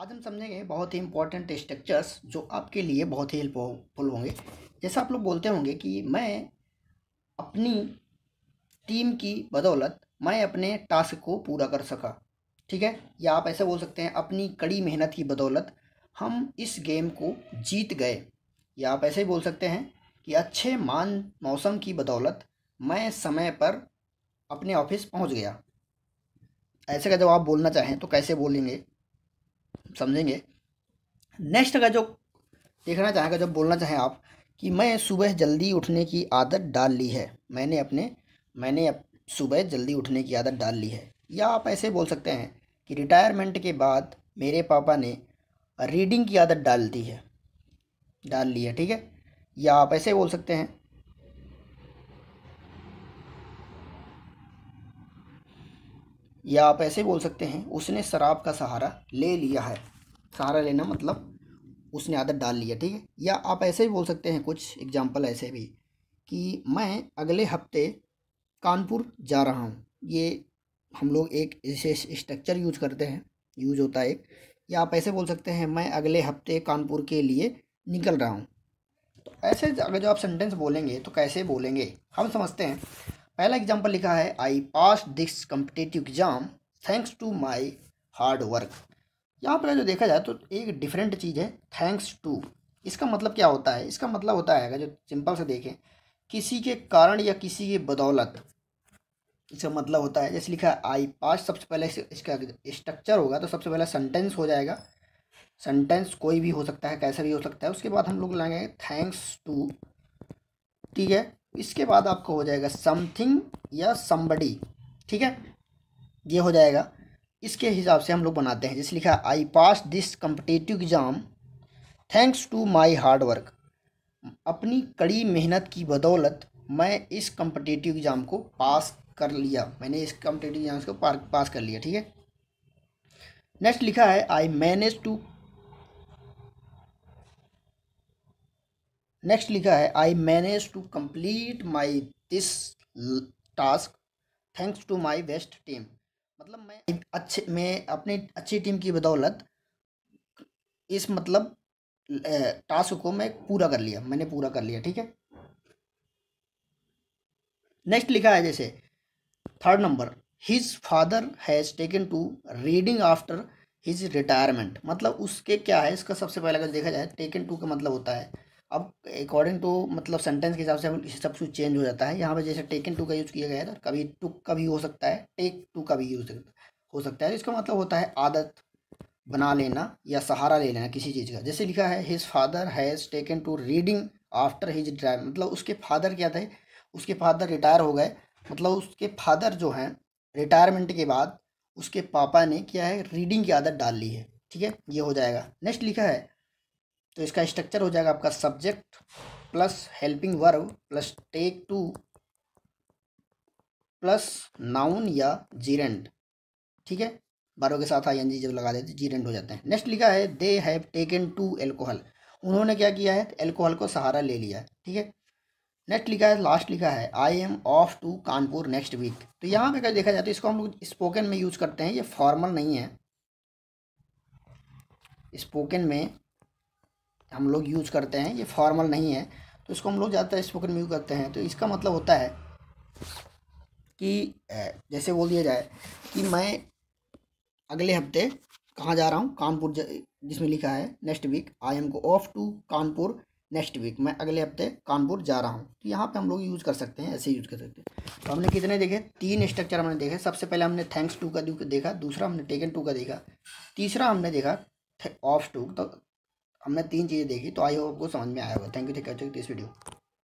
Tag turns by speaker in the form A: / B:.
A: आज हम समझेंगे बहुत ही इंपॉर्टेंट स्ट्रक्चर्स जो आपके लिए बहुत ही हेल्पफुल होंगे जैसा आप लोग बोलते होंगे कि मैं अपनी टीम की बदौलत मैं अपने टास्क को पूरा कर सका ठीक है या आप ऐसे बोल सकते हैं अपनी कड़ी मेहनत की बदौलत हम इस गेम को जीत गए या आप ऐसे ही बोल सकते हैं कि अच्छे मान मौसम की बदौलत मैं समय पर अपने ऑफिस पहुंच गया ऐसे का जब आप बोलना चाहें तो कैसे बोलेंगे समझेंगे नेक्स्ट का जो देखना चाहेंगे जब बोलना चाहें आप कि मैं सुबह जल्दी उठने की आदत डाल ली है मैंने अपने मैंने अप, सुबह जल्दी उठने की आदत डाल ली है या आप ऐसे बोल सकते हैं कि रिटायरमेंट के बाद मेरे पापा ने रीडिंग की आदत डाल दी है डाल ली है ठीक है या आप ऐसे बोल सकते हैं या आप ऐसे बोल सकते हैं उसने शराब का सहारा ले लिया है सहारा लेना मतलब उसने आदत डाल लिया ठीक है या आप ऐसे ही बोल सकते हैं कुछ एग्जाम्पल ऐसे भी कि मैं अगले हफ्ते कानपुर जा रहा हूँ ये हम लोग एक विशेष स्ट्रक्चर यूज करते हैं यूज होता है एक या आप ऐसे बोल सकते हैं मैं अगले हफ्ते कानपुर के लिए निकल रहा हूँ तो ऐसे अगर जो आप सेंटेंस बोलेंगे तो कैसे बोलेंगे हम समझते हैं पहला एग्जाम्पल लिखा है I pass this competitive exam thanks to my hard work यहाँ पर जो देखा जाए तो एक डिफरेंट चीज़ है थैंक्स टू इसका मतलब क्या होता है इसका मतलब होता है जो सिंपल से देखें किसी के कारण या किसी की बदौलत इसका मतलब होता है जैसे लिखा है आई पास सबसे पहले इसका स्ट्रक्चर होगा तो सबसे पहले सेंटेंस हो जाएगा सेंटेंस कोई भी हो सकता है कैसा भी हो सकता है उसके बाद हम लोग लगाएंगे थैंक्स टू ठीक है इसके बाद आपका हो जाएगा समथिंग या समबडी ठीक है ये हो जाएगा इसके हिसाब से हम लोग बनाते हैं जैसे लिखा I pass this competitive exam thanks to my hard work अपनी कड़ी मेहनत की बदौलत मैं इस कम्पटेटिव एग्ज़ाम को पास कर लिया मैंने इस कम्पटेटिव एग्ज़ाम को पास कर लिया ठीक है नेक्स्ट लिखा है आई मैनेज टू नेक्स्ट लिखा है I manage to complete my this task thanks to my best team मतलब मैं अच्छे मैं अपनी अच्छी टीम की बदौलत इस मतलब टास्क को मैं पूरा कर लिया मैंने पूरा कर लिया ठीक है नेक्स्ट लिखा है जैसे third number his father has taken to reading after his retirement मतलब उसके क्या है इसका सबसे पहला अगर देखा जाए टेकन टू का मतलब होता है अब अकॉर्डिंग टू मतलब सेंटेंस के हिसाब से सब कुछ चेंज हो जाता है यहाँ पर जैसे टेकन टू का यूज़ किया गया था तो कभी टू का भी हो सकता है टेक टू का भी यूज हो सकता है तो इसका मतलब होता है आदत बना लेना या सहारा ले लेना किसी चीज़ का जैसे लिखा है his father has taken to reading after his drive मतलब उसके फादर क्या थे उसके फादर रिटायर हो गए मतलब उसके फादर जो हैं रिटायरमेंट के बाद उसके पापा ने क्या है रीडिंग की आदत डाल ली है ठीक है ये हो जाएगा नेक्स्ट लिखा है तो इसका स्ट्रक्चर हो जाएगा आपका subject plus helping verb plus take to plus noun या जीरेंट ठीक है बारह के साथ आई एन जी जब लगा देते जीरेंट हो जाते हैं नेक्स्ट लिखा है they have taken to alcohol उन्होंने क्या किया है एल्कोहल को सहारा ले लिया है ठीक है नेक्स्ट लिखा है लास्ट लिखा है I am off to Kanpur next week तो यहाँ पे अगर देखा जाता तो है इसको हम लोग स्पोकन में यूज़ करते हैं ये फॉर्मल नहीं है स्पोकन में हम लोग यूज़ करते हैं ये फॉर्मल नहीं है तो इसको हम लोग ज़्यादातर स्पोकन में यूज करते हैं तो इसका मतलब होता है कि जैसे बोल दिया जाए कि मैं अगले हफ्ते कहाँ जा रहा हूँ कानपुर जिसमें लिखा है नेक्स्ट वीक आई एम को off to Kanpur next week मैं अगले हफ्ते कानपुर जा रहा हूँ तो यहाँ पे हम लोग यूज़ कर सकते हैं ऐसे यूज़ कर सकते हैं तो हमने कितने देखे तीन स्ट्रक्चर हमने देखे सबसे पहले हमने थैंक्स टू का देखा दूसरा हमने टेकन टू का देखा तीसरा हमने देखा ऑफ टू तो हमने तीन चीज़ें देखी तो आई होप आपको समझ में आया होगा thank you thank you this video